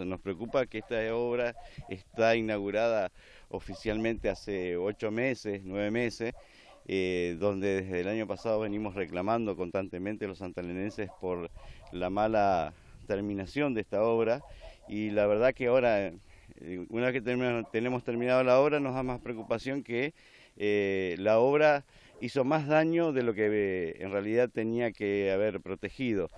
nos preocupa que esta obra está inaugurada oficialmente hace ocho meses, nueve meses, eh, donde desde el año pasado venimos reclamando constantemente los santalenenses por la mala terminación de esta obra y la verdad que ahora, eh, una vez que tenemos terminado la obra, nos da más preocupación que eh, la obra hizo más daño de lo que en realidad tenía que haber protegido.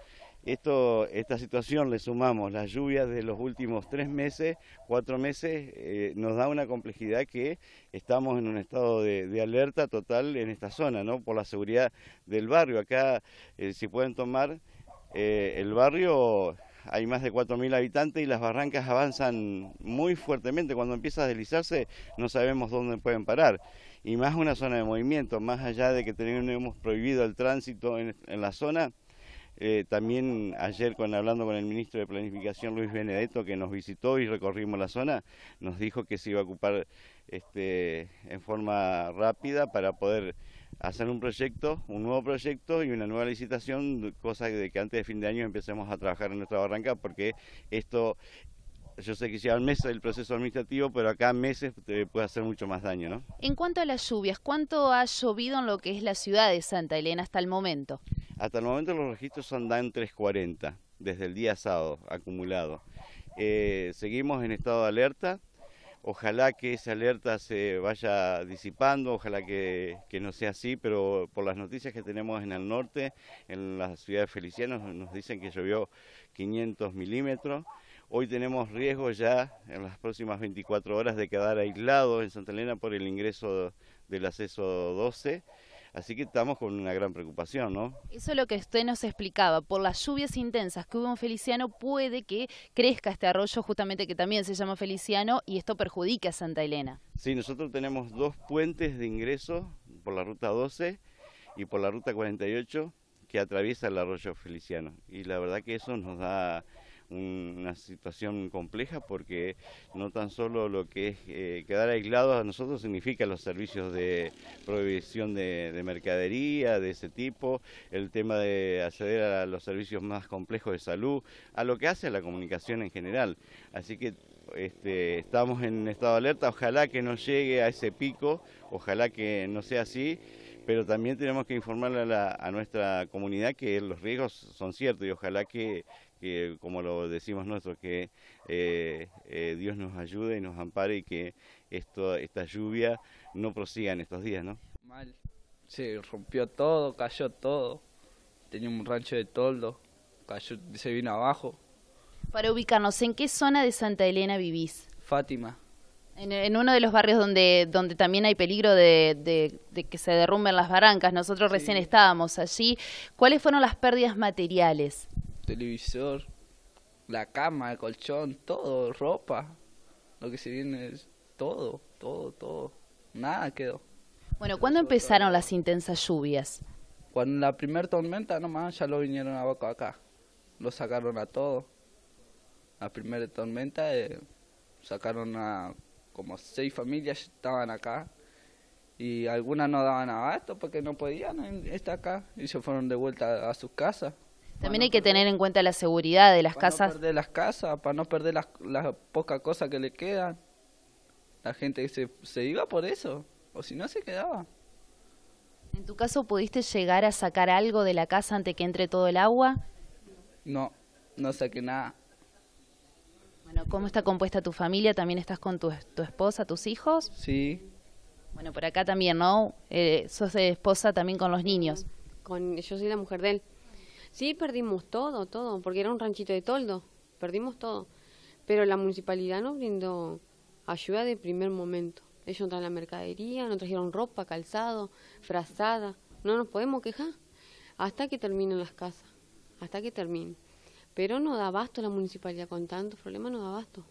Esto, esta situación le sumamos las lluvias de los últimos tres meses, cuatro meses, eh, nos da una complejidad que estamos en un estado de, alerta total en esta zona, ¿no? Por la seguridad del barrio. Acá, eh, si pueden tomar eh, el barrio, hay más de 4.000 habitantes y las barrancas avanzan muy fuertemente. Cuando empieza a deslizarse no sabemos dónde pueden parar. Y más una zona de movimiento, más allá de que tenemos prohibido el tránsito en la zona, eh, también ayer cuando hablando con el ministro de Planificación, Luis Benedetto, que nos visitó y recorrimos la zona, nos dijo que se iba a ocupar este, en forma rápida para poder hacer un proyecto, un nuevo proyecto y una nueva licitación, cosa de que antes de fin de año empecemos a trabajar en nuestra barranca, porque esto, yo sé que lleva meses el proceso administrativo, pero acá meses puede hacer mucho más daño, ¿no? En cuanto a las lluvias, ¿cuánto ha llovido en lo que es la ciudad de Santa Elena hasta el momento? Hasta el momento los registros andan en 340, desde el día sábado acumulado. Eh, seguimos en estado de alerta. Ojalá que esa alerta se vaya disipando, ojalá que, que, no sea así, pero por las noticias que tenemos en el norte, en la ciudad de Feliciano, nos dicen que llovió 500 milímetros. Hoy tenemos riesgo ya en las próximas 24 horas de quedar aislado en Santa Elena por el ingreso del acceso 12. Así que estamos con una gran preocupación, ¿no? Eso es lo que usted nos explicaba. Por las lluvias intensas que hubo en Feliciano, puede que crezca este arroyo, justamente que también se llama Feliciano, y esto perjudique a Santa Elena. Sí, nosotros tenemos dos puentes de ingreso por la ruta 12 y por la ruta 48 que atraviesa el arroyo Feliciano. Y la verdad que eso nos da una situación compleja porque no tan solo lo que es eh, quedar aislados a nosotros significa los servicios de prohibición de, mercadería, de ese tipo, el tema de acceder a los servicios más complejos de salud, a lo que hace la comunicación en general. Así que este, estamos en estado de alerta, ojalá que no llegue a ese pico, ojalá que no sea así pero también tenemos que informarle a, nuestra comunidad que los riesgos son ciertos y ojalá que, que, como lo decimos nosotros, que eh, eh, Dios nos ayude y nos ampare y que esto, esta lluvia no prosiga en estos días, ¿no? Mal, se rompió todo, cayó todo, tenía un rancho de toldo, cayó, se vino abajo. Para ubicarnos, ¿en qué zona de Santa Elena vivís? Fátima. En, en, uno de los barrios donde, donde también hay peligro de, que se derrumben las barrancas, nosotros recién estábamos allí. ¿Cuáles fueron las pérdidas materiales? televisor, la cama, el colchón, todo, ropa, lo que se viene es todo, todo, todo. Nada quedó. Bueno, ¿cuándo empezaron las intensas lluvias? Cuando la primera tormenta nomás ya lo vinieron abajo acá. Lo sacaron a todo. La primera tormenta eh, sacaron a como seis familias estaban acá y algunas no daban abasto porque no podían estar acá y se fueron de vuelta a sus casas. También hay que tener en cuenta la seguridad de las casas. Para no las casas, para no perder las, pocas cosas que le quedan. La gente se, se iba por eso, o si no se quedaba. ¿En tu caso pudiste llegar a sacar algo de la casa antes que entre todo el agua? No, no saqué nada. Bueno, ¿cómo está compuesta tu familia? ¿También estás con tu, esposa, tus hijos? Sí. Bueno, por acá también, ¿no? Eh, sos esposa también con los niños. Con, yo soy la mujer de él. Sí, perdimos todo, todo, porque era un ranchito de toldo, perdimos todo. Pero la municipalidad nos brindó ayuda de primer momento. Ellos nos traen la mercadería, nos trajeron ropa, calzado, frazada. No nos podemos quejar hasta que terminen las casas, hasta que terminen. Pero no da abasto la municipalidad con tantos problemas, no da abasto.